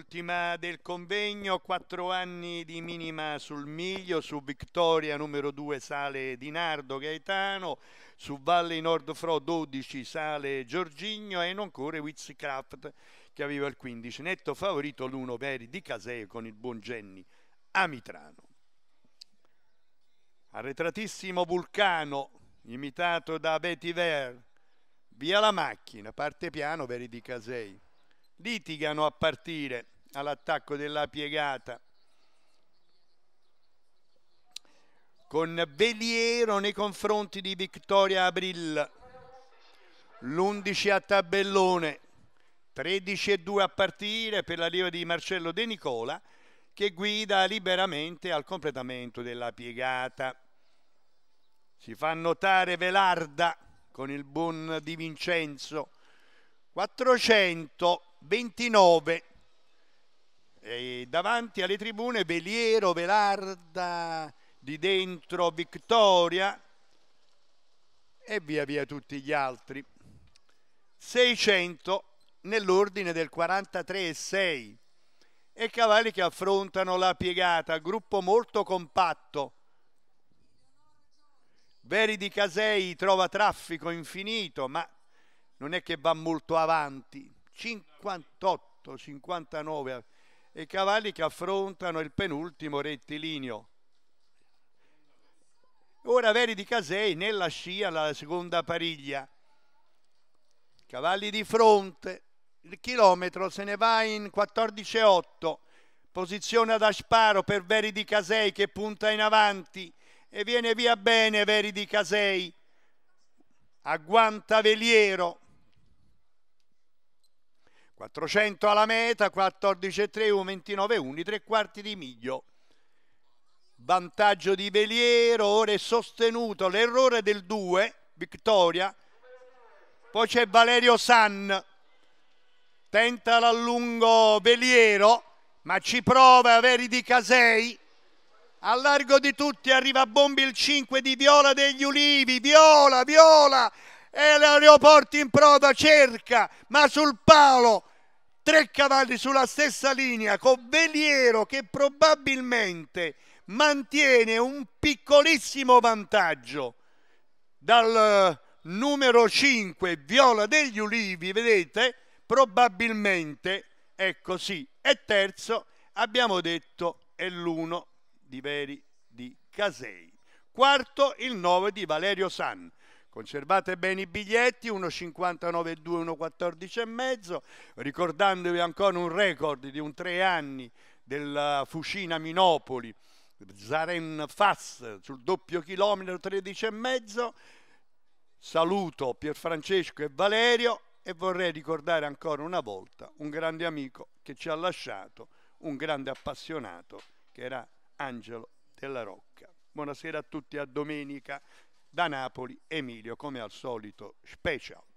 Ultima del convegno, quattro anni di minima sul miglio, su Vittoria numero 2 sale Di Nardo Gaetano, su Valle Nord Fro 12 sale Giorgigno e non corre Witzcraft che aveva il 15. Netto favorito l'1 per Di Caseo con il buon Genni a Mitrano. Arretratissimo Vulcano, imitato da Betty Ver, via la macchina, parte piano Veri Di Casei litigano a partire all'attacco della piegata con Veliero nei confronti di Vittoria Abril l'11 a tabellone 13 e 2 a partire per l'arrivo di Marcello De Nicola che guida liberamente al completamento della piegata si fa notare Velarda con il buon Di Vincenzo 429 eh, davanti alle tribune Veliero, Velarda, di dentro Vittoria e via via tutti gli altri. 600 nell'ordine del 43,6 e cavalli che affrontano la piegata, gruppo molto compatto. Veri di Casei trova traffico infinito, ma non è che va molto avanti. 58, 59 e cavalli che affrontano il penultimo rettilineo. Ora Veri di Casei nella scia alla seconda pariglia. Cavalli di fronte, il chilometro se ne va in 14,8. Posizione ad Asparo per Veri di Casei che punta in avanti e viene via bene Veri di Casei. Agguanta Veliero, 400 alla meta, 14,3, 29,1, tre quarti di miglio. Vantaggio di Veliero, ora è sostenuto l'errore del 2, vittoria. Poi c'è Valerio San, tenta l'allungo Veliero, ma ci prova Veri di Casei. A largo di tutti arriva a bombi il 5 di Viola degli Ulivi, Viola, Viola, e l'aeroporto in prova cerca, ma sul palo tre cavalli sulla stessa linea con Veliero che probabilmente mantiene un piccolissimo vantaggio dal eh, numero 5 Viola degli Ulivi, vedete? Probabilmente, ecco è così. e terzo abbiamo detto è l'uno di Veri di Casei. Quarto il 9 di Valerio San. Conservate bene i biglietti, 1,59,2, 1,14,5, ricordandovi ancora un record di un tre anni della Fucina Minopoli, Zaren Fass sul doppio chilometro 13,5. Saluto Pierfrancesco e Valerio e vorrei ricordare ancora una volta un grande amico che ci ha lasciato, un grande appassionato che era Angelo della Rocca. Buonasera a tutti, a domenica. Da Napoli Emilio, come al solito, special.